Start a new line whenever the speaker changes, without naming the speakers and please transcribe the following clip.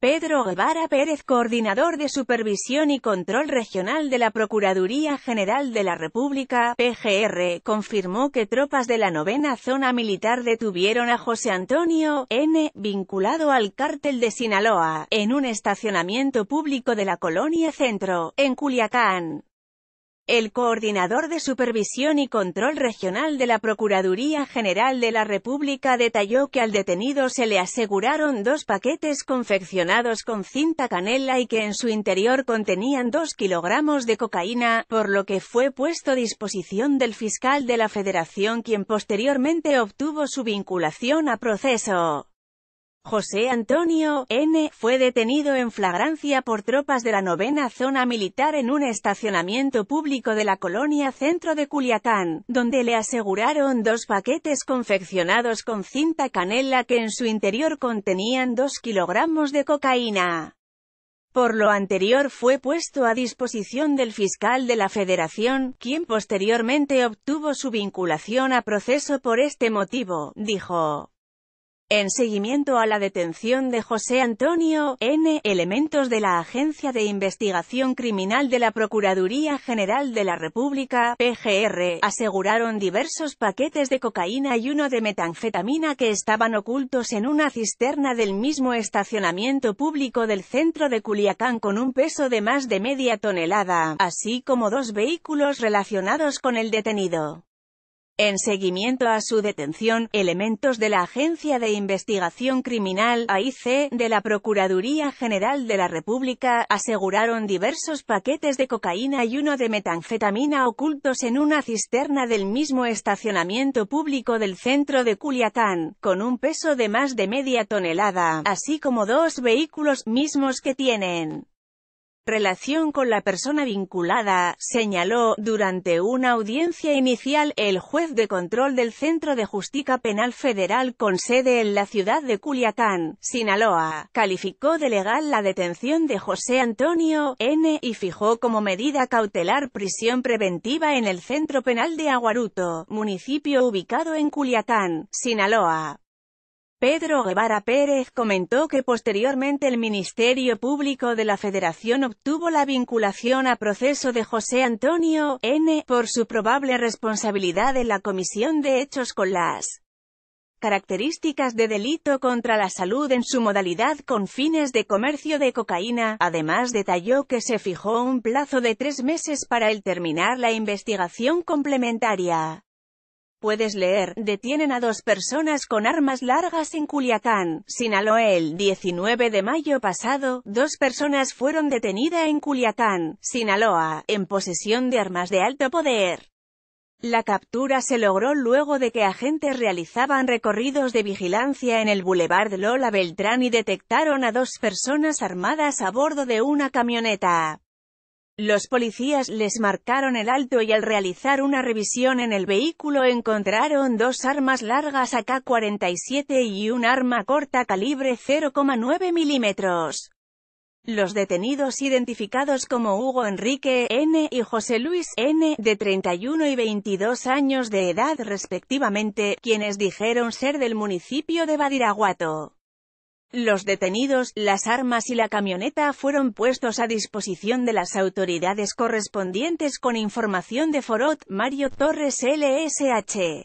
Pedro Guevara Pérez, coordinador de Supervisión y Control Regional de la Procuraduría General de la República, PGR, confirmó que tropas de la novena zona militar detuvieron a José Antonio N., vinculado al cártel de Sinaloa, en un estacionamiento público de la colonia Centro, en Culiacán. El coordinador de Supervisión y Control Regional de la Procuraduría General de la República detalló que al detenido se le aseguraron dos paquetes confeccionados con cinta canela y que en su interior contenían dos kilogramos de cocaína, por lo que fue puesto a disposición del fiscal de la Federación quien posteriormente obtuvo su vinculación a proceso. José Antonio, N., fue detenido en flagrancia por tropas de la novena zona militar en un estacionamiento público de la colonia centro de Culiacán, donde le aseguraron dos paquetes confeccionados con cinta canela que en su interior contenían dos kilogramos de cocaína. Por lo anterior fue puesto a disposición del fiscal de la Federación, quien posteriormente obtuvo su vinculación a proceso por este motivo, dijo. En seguimiento a la detención de José Antonio N., elementos de la Agencia de Investigación Criminal de la Procuraduría General de la República, PGR, aseguraron diversos paquetes de cocaína y uno de metanfetamina que estaban ocultos en una cisterna del mismo estacionamiento público del centro de Culiacán con un peso de más de media tonelada, así como dos vehículos relacionados con el detenido. En seguimiento a su detención, elementos de la Agencia de Investigación Criminal AIC, de la Procuraduría General de la República, aseguraron diversos paquetes de cocaína y uno de metanfetamina ocultos en una cisterna del mismo estacionamiento público del centro de Culiacán, con un peso de más de media tonelada, así como dos vehículos mismos que tienen relación con la persona vinculada, señaló, durante una audiencia inicial, el juez de control del Centro de Justicia Penal Federal con sede en la ciudad de Culiacán, Sinaloa, calificó de legal la detención de José Antonio N. y fijó como medida cautelar prisión preventiva en el Centro Penal de Aguaruto, municipio ubicado en Culiacán, Sinaloa. Pedro Guevara Pérez comentó que posteriormente el Ministerio Público de la Federación obtuvo la vinculación a proceso de José Antonio N. por su probable responsabilidad en la comisión de hechos con las características de delito contra la salud en su modalidad con fines de comercio de cocaína. Además detalló que se fijó un plazo de tres meses para el terminar la investigación complementaria. Puedes leer, detienen a dos personas con armas largas en Culiacán, Sinaloa. El 19 de mayo pasado, dos personas fueron detenidas en Culiacán, Sinaloa, en posesión de armas de alto poder. La captura se logró luego de que agentes realizaban recorridos de vigilancia en el Boulevard Lola Beltrán y detectaron a dos personas armadas a bordo de una camioneta. Los policías les marcaron el alto y al realizar una revisión en el vehículo encontraron dos armas largas AK-47 y un arma corta calibre 0,9 milímetros. Los detenidos identificados como Hugo Enrique N. y José Luis N. de 31 y 22 años de edad respectivamente, quienes dijeron ser del municipio de Badiraguato. Los detenidos, las armas y la camioneta fueron puestos a disposición de las autoridades correspondientes con información de Forot, Mario Torres LSH.